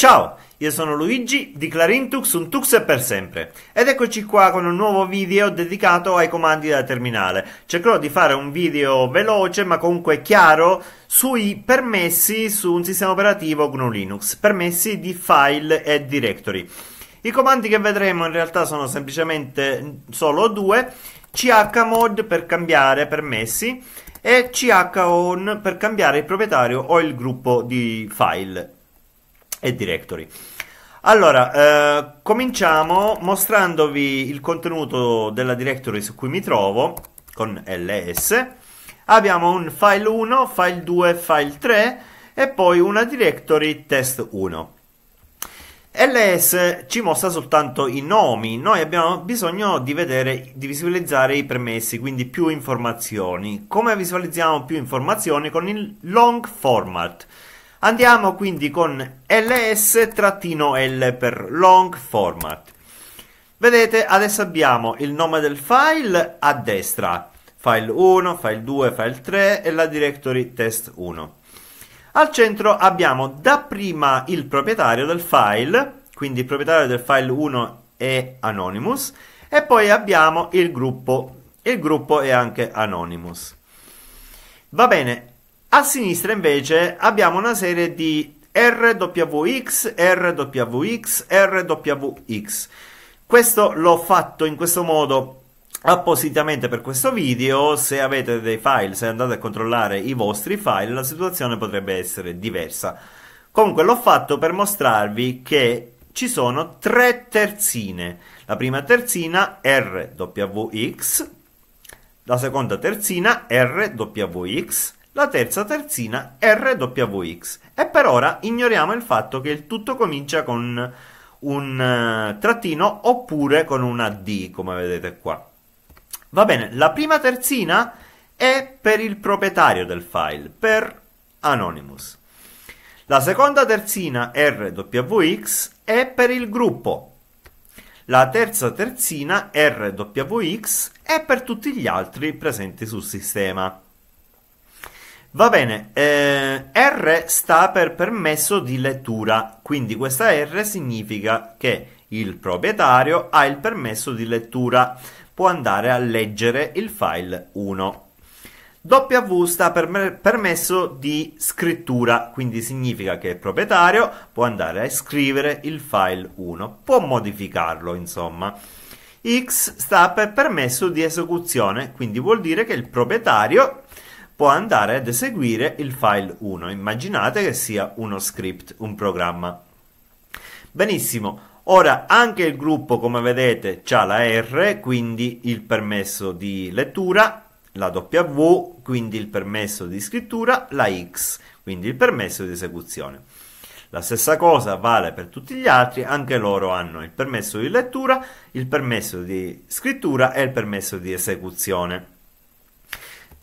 Ciao, io sono Luigi di Clarintux un Tux è per sempre ed eccoci qua con un nuovo video dedicato ai comandi da terminale. Cercherò di fare un video veloce ma comunque chiaro sui permessi su un sistema operativo GNU Linux, permessi di file e directory. I comandi che vedremo in realtà sono semplicemente solo due, chmod per cambiare permessi e chon per cambiare il proprietario o il gruppo di file e directory. Allora, eh, cominciamo mostrandovi il contenuto della directory su cui mi trovo, con ls. Abbiamo un file 1, file 2, file 3 e poi una directory test 1. LS ci mostra soltanto i nomi, noi abbiamo bisogno di, vedere, di visualizzare i permessi, quindi più informazioni. Come visualizziamo più informazioni? Con il long format. Andiamo quindi con ls-l per long format. Vedete, adesso abbiamo il nome del file a destra, file 1, file 2, file 3 e la directory test1. Al centro abbiamo dapprima il proprietario del file, quindi il proprietario del file 1 è Anonymous, e poi abbiamo il gruppo, il gruppo è anche Anonymous. Va bene, a sinistra invece abbiamo una serie di RWX, RWX, RWX. Questo l'ho fatto in questo modo appositamente per questo video se avete dei file se andate a controllare i vostri file la situazione potrebbe essere diversa comunque l'ho fatto per mostrarvi che ci sono tre terzine la prima terzina rwx la seconda terzina rwx la terza terzina RWX e per ora ignoriamo il fatto che il tutto comincia con un eh, trattino oppure con una D come vedete qua. Va bene, la prima terzina è per il proprietario del file, per Anonymous. La seconda terzina RWX è per il gruppo. La terza terzina RWX è per tutti gli altri presenti sul sistema. Va bene, eh, R sta per permesso di lettura, quindi questa R significa che il proprietario ha il permesso di lettura, può andare a leggere il file 1. W sta per permesso di scrittura, quindi significa che il proprietario può andare a scrivere il file 1, può modificarlo insomma. X sta per permesso di esecuzione, quindi vuol dire che il proprietario può andare ad eseguire il file 1. Immaginate che sia uno script, un programma. Benissimo, ora anche il gruppo come vedete ha la R, quindi il permesso di lettura, la W, quindi il permesso di scrittura, la X, quindi il permesso di esecuzione. La stessa cosa vale per tutti gli altri, anche loro hanno il permesso di lettura, il permesso di scrittura e il permesso di esecuzione.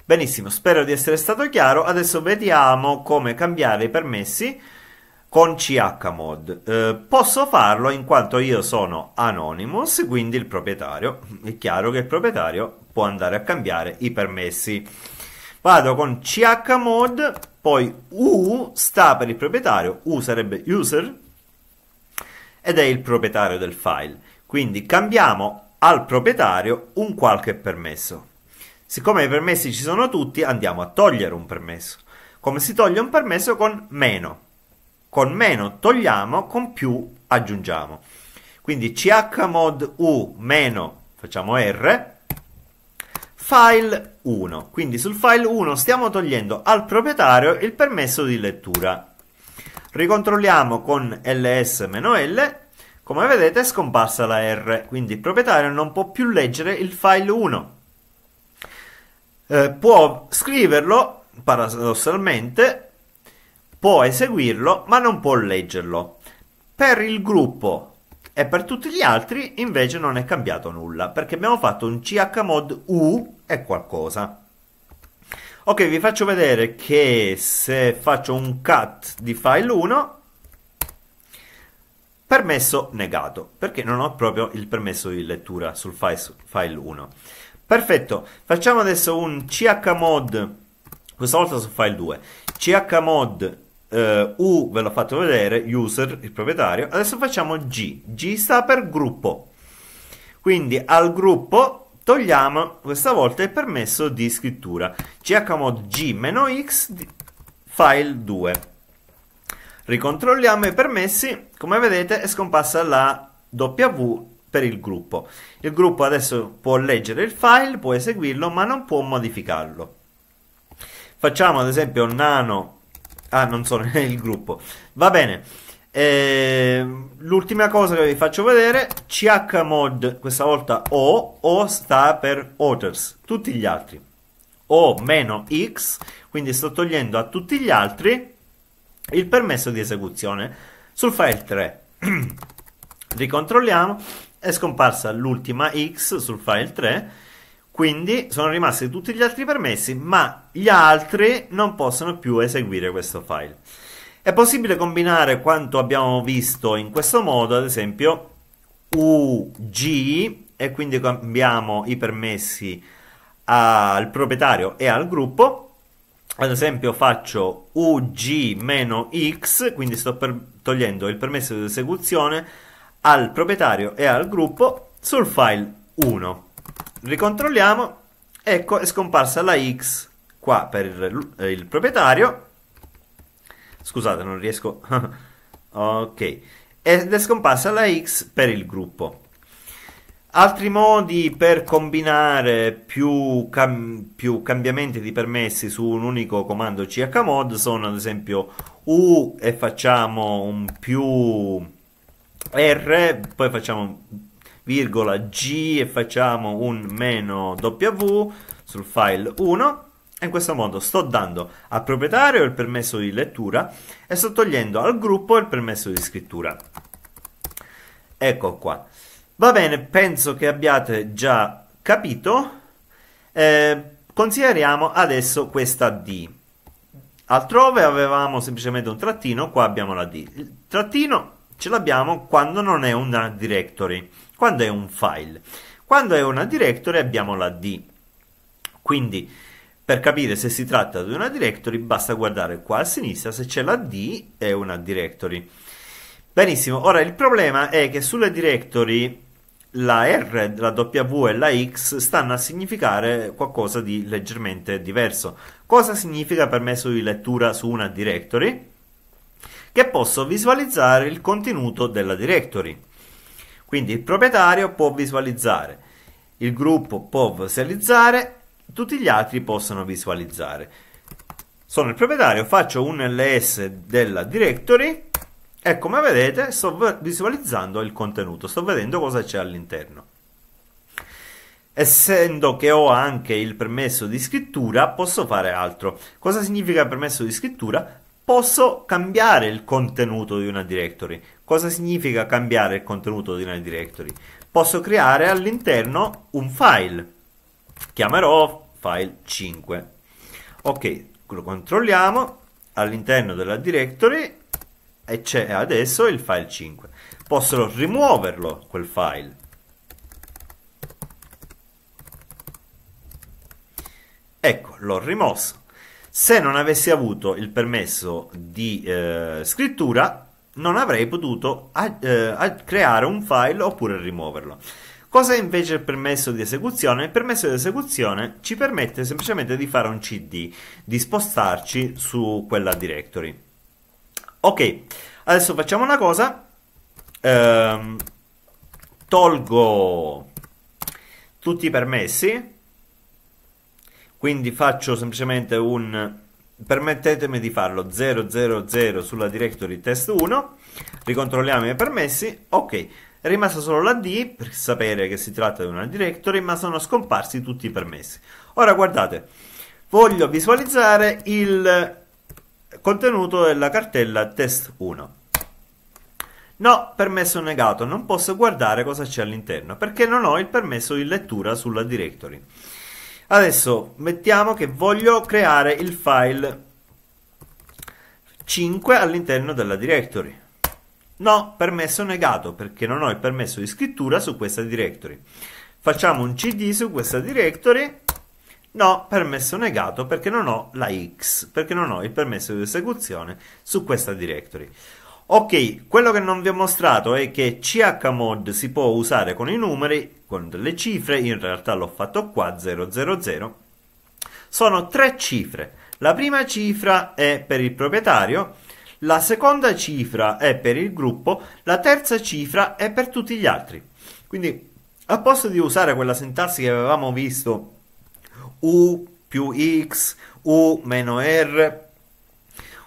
Benissimo, spero di essere stato chiaro. Adesso vediamo come cambiare i permessi con chmod. Eh, posso farlo in quanto io sono anonymous, quindi il proprietario. È chiaro che il proprietario può andare a cambiare i permessi. Vado con chmod, poi u sta per il proprietario, u sarebbe user ed è il proprietario del file. Quindi cambiamo al proprietario un qualche permesso. Siccome i permessi ci sono tutti, andiamo a togliere un permesso. Come si toglie un permesso? Con meno. Con meno togliamo, con più aggiungiamo. Quindi chmod u meno, facciamo r, file 1. Quindi sul file 1 stiamo togliendo al proprietario il permesso di lettura. Ricontrolliamo con ls-l, come vedete è scomparsa la r, quindi il proprietario non può più leggere il file 1. Eh, può scriverlo paradossalmente, può eseguirlo, ma non può leggerlo. Per il gruppo e per tutti gli altri invece non è cambiato nulla, perché abbiamo fatto un chmod u e qualcosa. Ok, vi faccio vedere che se faccio un cut di file 1, permesso negato, perché non ho proprio il permesso di lettura sul file 1. Perfetto, facciamo adesso un chmod, questa volta su file 2, chmod Uh, eh, U ve l'ho fatto vedere, user, il proprietario. Adesso facciamo G. G sta per gruppo. Quindi al gruppo togliamo questa volta il permesso di scrittura. chmod g-x file 2. Ricontrolliamo i permessi, come vedete è scomparsa la W per il gruppo. Il gruppo adesso può leggere il file, può eseguirlo, ma non può modificarlo. Facciamo ad esempio nano... Ah, non sono il gruppo. Va bene. Ehm, l'ultima cosa che vi faccio vedere, chmod, questa volta O, O sta per others, tutti gli altri. O meno X, quindi sto togliendo a tutti gli altri il permesso di esecuzione sul file 3. Ricontrolliamo è scomparsa l'ultima X sul file 3, quindi sono rimasti tutti gli altri permessi, ma gli altri non possono più eseguire questo file. È possibile combinare quanto abbiamo visto in questo modo, ad esempio UG, e quindi cambiamo i permessi al proprietario e al gruppo. Ad esempio faccio UG-X, quindi sto togliendo il permesso di esecuzione al proprietario e al gruppo sul file 1. Ricontrolliamo, ecco è scomparsa la X qua per il, eh, il proprietario, scusate non riesco, ok, ed è scomparsa la X per il gruppo. Altri modi per combinare più, cam più, cambiamenti di permessi su un unico comando chmod sono ad esempio u e facciamo un più R, poi facciamo virgola G e facciamo un meno W sul file 1 e in questo modo sto dando al proprietario il permesso di lettura e sto togliendo al gruppo il permesso di scrittura. Ecco qua. Va bene, penso che abbiate già capito. Eh, consideriamo adesso questa D. Altrove avevamo semplicemente un trattino, qua abbiamo la D. Il trattino ce l'abbiamo quando non è una directory, quando è un file. Quando è una directory abbiamo la D. Quindi per capire se si tratta di una directory basta guardare qua a sinistra, se c'è la D è una directory. Benissimo, ora il problema è che sulle directory la R, la W e la X stanno a significare qualcosa di leggermente diverso. Cosa significa permesso di lettura su una directory? che posso visualizzare il contenuto della directory. Quindi il proprietario può visualizzare, il gruppo può visualizzare, tutti gli altri possono visualizzare. Sono il proprietario, faccio un ls della directory e come vedete sto visualizzando il contenuto, sto vedendo cosa c'è all'interno. Essendo che ho anche il permesso di scrittura, posso fare altro. Cosa significa permesso di scrittura? posso cambiare il contenuto di una directory. Cosa significa cambiare il contenuto di una directory? Posso creare all'interno un file. Chiamerò file 5. Ok, lo controlliamo. All'interno della directory e c'è adesso il file 5. Posso rimuoverlo quel file. Ecco, l'ho rimosso se non avessi avuto il permesso di eh, scrittura non avrei potuto a, eh, a creare un file oppure rimuoverlo. Cosa è invece il permesso di esecuzione? Il permesso di esecuzione ci permette semplicemente di fare un CD, di spostarci su quella directory. Ok, adesso facciamo una cosa. Ehm, tolgo tutti i permessi quindi faccio semplicemente un permettetemi di farlo 000 sulla directory test1 ricontrolliamo i permessi ok è rimasta solo la D per sapere che si tratta di una directory ma sono scomparsi tutti i permessi ora guardate voglio visualizzare il contenuto della cartella test1 no permesso negato non posso guardare cosa c'è all'interno perché non ho il permesso di lettura sulla directory Adesso mettiamo che voglio creare il file 5 all'interno della directory. No, permesso negato perché non ho il permesso di scrittura su questa directory. Facciamo un cd su questa directory. No, permesso negato perché non ho la x, perché non ho il permesso di esecuzione su questa directory. Ok, quello che non vi ho mostrato è che chmod si può usare con i numeri, con delle cifre, in realtà l'ho fatto qua, 000. Sono tre cifre. La prima cifra è per il proprietario, la seconda cifra è per il gruppo, la terza cifra è per tutti gli altri. Quindi, a posto di usare quella sintassi che avevamo visto, u più x, u meno r,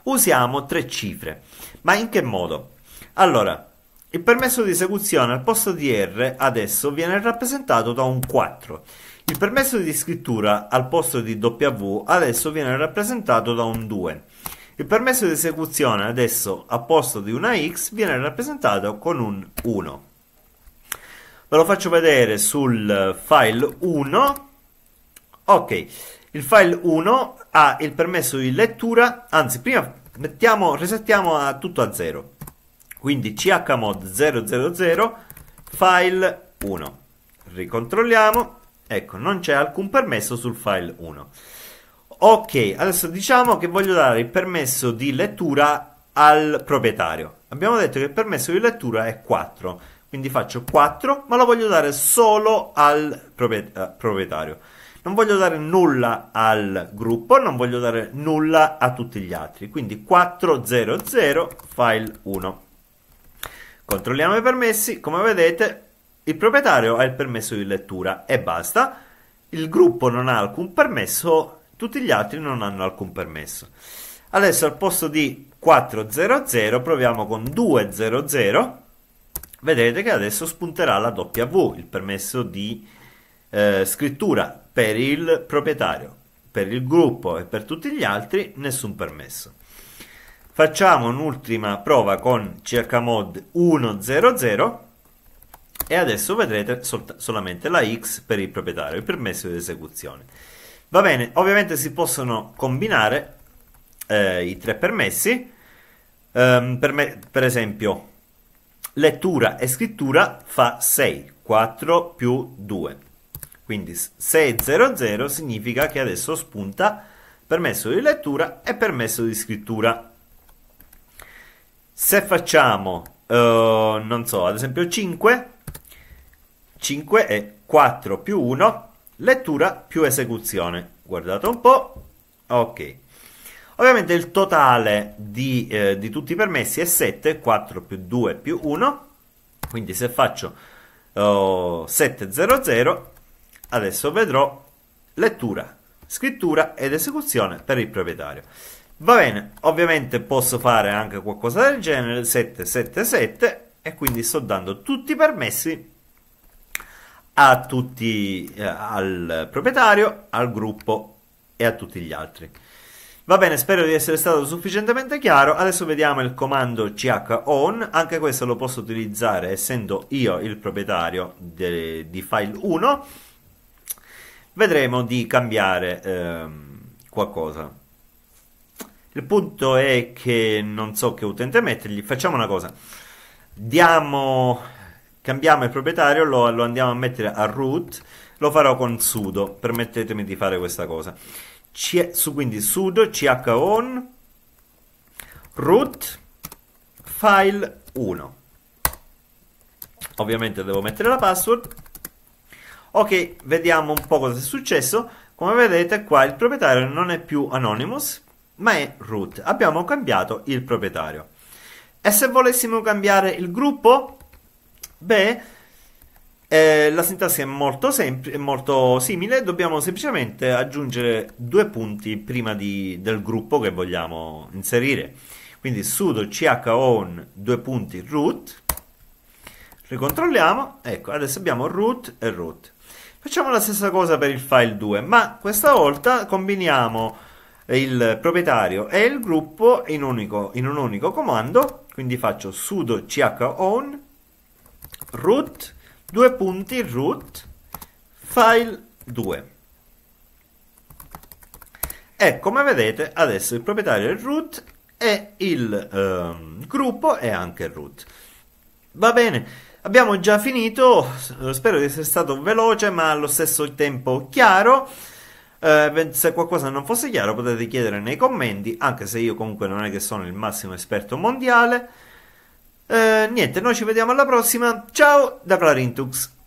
usiamo tre cifre. Ma in che modo? Allora, il permesso di esecuzione al posto di R adesso viene rappresentato da un 4. Il permesso di scrittura al posto di W adesso viene rappresentato da un 2. Il permesso di esecuzione adesso al posto di una X viene rappresentato con un 1. Ve lo faccio vedere sul file 1. Ok, il file 1 ha il permesso di lettura, anzi prima mettiamo, resettiamo a tutto a 0. Quindi chmod 000 file 1. Ricontrolliamo, ecco non c'è alcun permesso sul file 1. Ok, adesso diciamo che voglio dare il permesso di lettura al proprietario. Abbiamo detto che il permesso di lettura è 4, quindi faccio 4, ma lo voglio dare solo al eh, proprietario. Non voglio dare nulla al gruppo, non voglio dare nulla a tutti gli altri. Quindi 400 file 1. Controlliamo i permessi, come vedete il proprietario ha il permesso di lettura e basta. Il gruppo non ha alcun permesso, tutti gli altri non hanno alcun permesso. Adesso al posto di 400 proviamo con 200. Vedete che adesso spunterà la W, il permesso di eh, scrittura per il proprietario, per il gruppo e per tutti gli altri, nessun permesso. Facciamo un'ultima prova con cercamod 100 e adesso vedrete sol solamente la X per il proprietario, il permesso di esecuzione. Va bene, ovviamente si possono combinare eh, i tre permessi, um, per, me, per esempio lettura e scrittura fa 6, 4 più 2. Quindi se 00 significa che adesso spunta permesso di lettura e permesso di scrittura. Se facciamo, uh, non so, ad esempio 5, 5 è 4 più 1, lettura più esecuzione. Guardate un po', ok. Ovviamente il totale di, eh, di tutti i permessi è 7, 4 più 2 più 1, quindi se faccio uh, eh, 700 Adesso vedrò lettura, scrittura ed esecuzione per il proprietario. Va bene, ovviamente posso fare anche qualcosa del genere, 777, e quindi sto dando tutti i permessi a tutti, eh, al proprietario, al gruppo e a tutti gli altri. Va bene, spero di essere stato sufficientemente chiaro. Adesso vediamo il comando chon, anche questo lo posso utilizzare essendo io il proprietario de, di file 1 vedremo di cambiare ehm, qualcosa. Il punto è che non so che utente mettergli. Facciamo una cosa. Diamo, cambiamo il proprietario, lo, lo, andiamo a mettere a root. Lo farò con sudo. Permettetemi di fare questa cosa. C, su, quindi sudo chon root file 1. Ovviamente devo mettere la password Ok, vediamo un po' cosa è successo. Come vedete qua il proprietario non è più Anonymous, ma è root. Abbiamo cambiato il proprietario. E se volessimo cambiare il gruppo? Beh, eh, la sintassi è molto, è molto, simile, dobbiamo semplicemente aggiungere due punti prima di, del gruppo che vogliamo inserire. Quindi sudo chown due punti root, ricontrolliamo, ecco adesso abbiamo root e root. Facciamo la stessa cosa per il file 2, ma questa volta combiniamo il proprietario e il gruppo in, unico, in un unico comando, quindi faccio sudo chown root, due punti root, file 2. E come vedete adesso il proprietario è il root e il eh, gruppo è anche il root. Va bene. Abbiamo già finito, eh, spero di essere stato veloce ma allo stesso tempo chiaro. Eh, se qualcosa non fosse chiaro potete chiedere nei commenti, anche se io comunque non è che sono il massimo esperto mondiale. Eh, niente, noi ci vediamo alla prossima. Ciao da Clarintux.